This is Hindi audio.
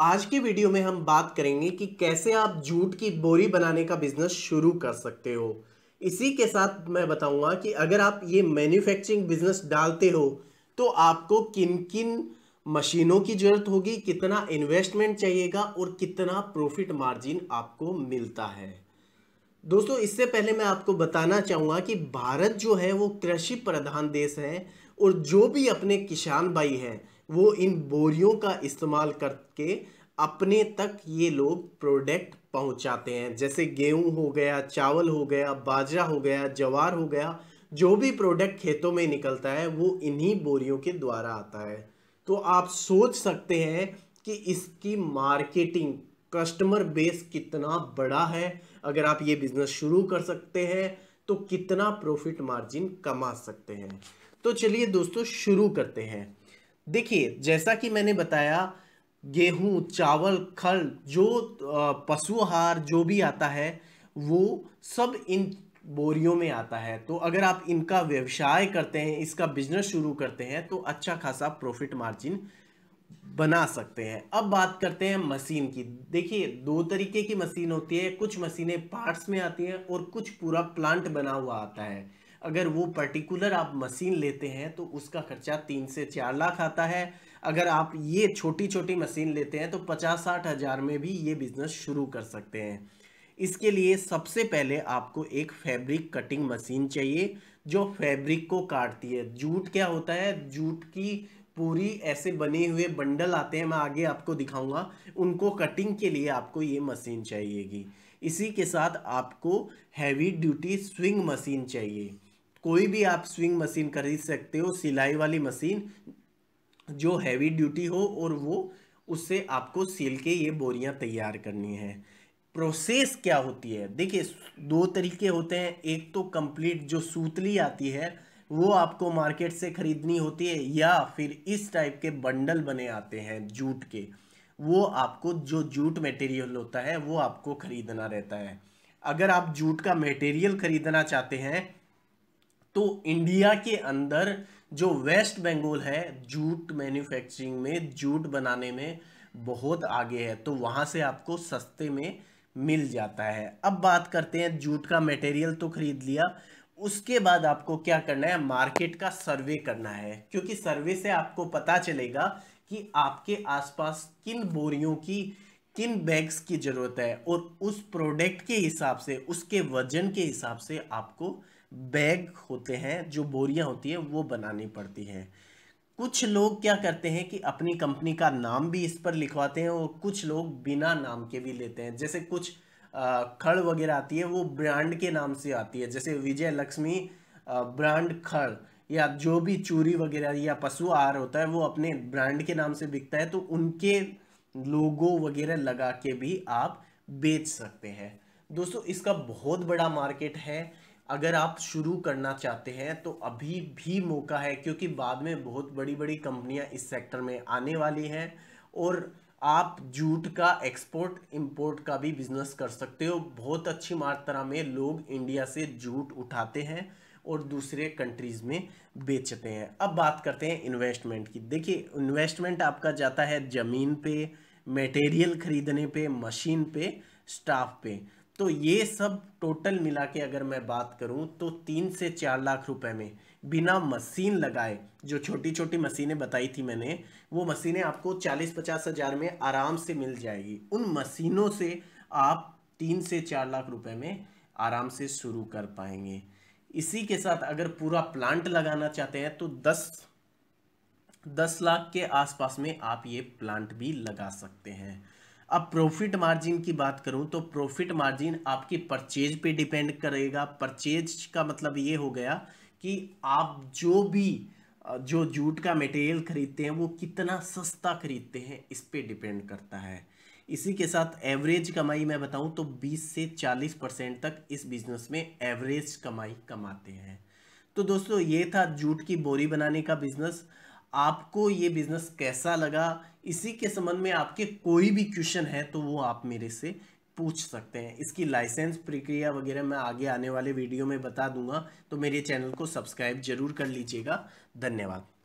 आज की वीडियो में हम बात करेंगे कि कैसे आप जूट की बोरी बनाने का बिजनेस शुरू कर सकते हो इसी के साथ मैं बताऊंगा कि अगर आप ये मैन्युफैक्चरिंग बिजनेस डालते हो तो आपको किन किन मशीनों की जरूरत होगी कितना इन्वेस्टमेंट चाहिएगा और कितना प्रॉफिट मार्जिन आपको मिलता है दोस्तों इससे पहले मैं आपको बताना चाहूँगा कि भारत जो है वो कृषि प्रधान देश है और जो भी अपने किसान भाई हैं वो इन बोरियों का इस्तेमाल करके अपने तक ये लोग प्रोडक्ट पहुंचाते हैं जैसे गेहूं हो गया चावल हो गया बाजरा हो गया जवार हो गया जो भी प्रोडक्ट खेतों में निकलता है वो इन्हीं बोरियों के द्वारा आता है तो आप सोच सकते हैं कि इसकी मार्केटिंग कस्टमर बेस कितना बड़ा है अगर आप ये बिज़नेस शुरू कर सकते हैं तो कितना प्रॉफिट मार्जिन कमा सकते हैं तो चलिए दोस्तों शुरू करते हैं देखिए जैसा कि मैंने बताया गेहूँ चावल खल जो पशु आहार जो भी आता है वो सब इन बोरियों में आता है तो अगर आप इनका व्यवसाय करते हैं इसका बिजनेस शुरू करते हैं तो अच्छा खासा प्रॉफिट मार्जिन बना सकते हैं अब बात करते हैं मशीन की देखिए दो तरीके की मशीन होती है कुछ मशीनें पार्ट्स में आती हैं और कुछ पूरा प्लांट बना हुआ आता है अगर वो पर्टिकुलर आप मशीन लेते हैं तो उसका खर्चा तीन से चार लाख आता है अगर आप ये छोटी छोटी मशीन लेते हैं तो पचास साठ हज़ार में भी ये बिज़नेस शुरू कर सकते हैं इसके लिए सबसे पहले आपको एक फैब्रिक कटिंग मशीन चाहिए जो फैब्रिक को काटती है जूट क्या होता है जूट की पूरी ऐसे बने हुए बंडल आते हैं मैं आगे आपको दिखाऊंगा उनको कटिंग के लिए आपको ये मशीन चाहिएगी इसी के साथ आपको हैवी ड्यूटी स्विंग मशीन चाहिए कोई भी आप स्विंग मशीन खरीद सकते हो सिलाई वाली मशीन जो हैवी ड्यूटी हो और वो उससे आपको सिल के ये बोरियां तैयार करनी है प्रोसेस क्या होती है देखिए दो तरीके होते हैं एक तो कंप्लीट जो सूतली आती है वो आपको मार्केट से ख़रीदनी होती है या फिर इस टाइप के बंडल बने आते हैं जूट के वो आपको जो जूट मटेरियल होता है वो आपको ख़रीदना रहता है अगर आप जूट का मटेरियल ख़रीदना चाहते हैं तो इंडिया के अंदर जो वेस्ट बंगाल है जूट मैन्युफैक्चरिंग में जूट बनाने में बहुत आगे है तो वहाँ से आपको सस्ते में मिल जाता है अब बात करते हैं जूट का मटेरियल तो खरीद लिया उसके बाद आपको क्या करना है मार्केट का सर्वे करना है क्योंकि सर्वे से आपको पता चलेगा कि आपके आसपास किन बोरियों की किन बैग्स की ज़रूरत है और उस प्रोडक्ट के हिसाब से उसके वजन के हिसाब से आपको बैग होते हैं जो बोरियां होती है वो बनानी पड़ती हैं कुछ लोग क्या करते हैं कि अपनी कंपनी का नाम भी इस पर लिखवाते हैं और कुछ लोग बिना नाम के भी लेते हैं जैसे कुछ खड़ वगैरह आती है वो ब्रांड के नाम से आती है जैसे विजय लक्ष्मी ब्रांड खड़ या जो भी चूरी वगैरह या पशु आहार होता है वो अपने ब्रांड के नाम से बिकता है तो उनके लोगो वगैरह लगा के भी आप बेच सकते हैं दोस्तों इसका बहुत बड़ा मार्केट है अगर आप शुरू करना चाहते हैं तो अभी भी मौका है क्योंकि बाद में बहुत बड़ी बड़ी कंपनियां इस सेक्टर में आने वाली हैं और आप जूट का एक्सपोर्ट इंपोर्ट का भी बिजनेस कर सकते हो बहुत अच्छी मात्रा में लोग इंडिया से जूट उठाते हैं और दूसरे कंट्रीज़ में बेचते हैं अब बात करते हैं इन्वेस्टमेंट की देखिए इन्वेस्टमेंट आपका जाता है ज़मीन पे मटेरियल ख़रीदने पे मशीन पे स्टाफ पे तो ये सब टोटल मिला के अगर मैं बात करूं तो तीन से चार लाख रुपए में बिना मशीन लगाए जो छोटी छोटी मशीनें बताई थी मैंने वो मशीनें आपको चालीस पचास हज़ार में आराम से मिल जाएगी उन मशीनों से आप तीन से चार लाख रुपए में आराम से शुरू कर पाएंगे इसी के साथ अगर पूरा प्लांट लगाना चाहते हैं तो दस दस लाख के आसपास में आप ये प्लांट भी लगा सकते हैं अब प्रॉफिट मार्जिन की बात करूं तो प्रॉफिट मार्जिन आपकी परचेज पे डिपेंड करेगा परचेज का मतलब ये हो गया कि आप जो भी जो जूट का मटेरियल खरीदते हैं वो कितना सस्ता खरीदते हैं इस पे डिपेंड करता है इसी के साथ एवरेज कमाई मैं बताऊं तो 20 से 40 परसेंट तक इस बिज़नेस में एवरेज कमाई कमाते हैं तो दोस्तों ये था जूट की बोरी बनाने का बिज़नेस आपको ये बिज़नेस कैसा लगा इसी के संबंध में आपके कोई भी क्वेश्चन है तो वो आप मेरे से पूछ सकते हैं इसकी लाइसेंस प्रक्रिया वगैरह मैं आगे आने वाले वीडियो में बता दूंगा तो मेरे चैनल को सब्सक्राइब जरूर कर लीजिएगा धन्यवाद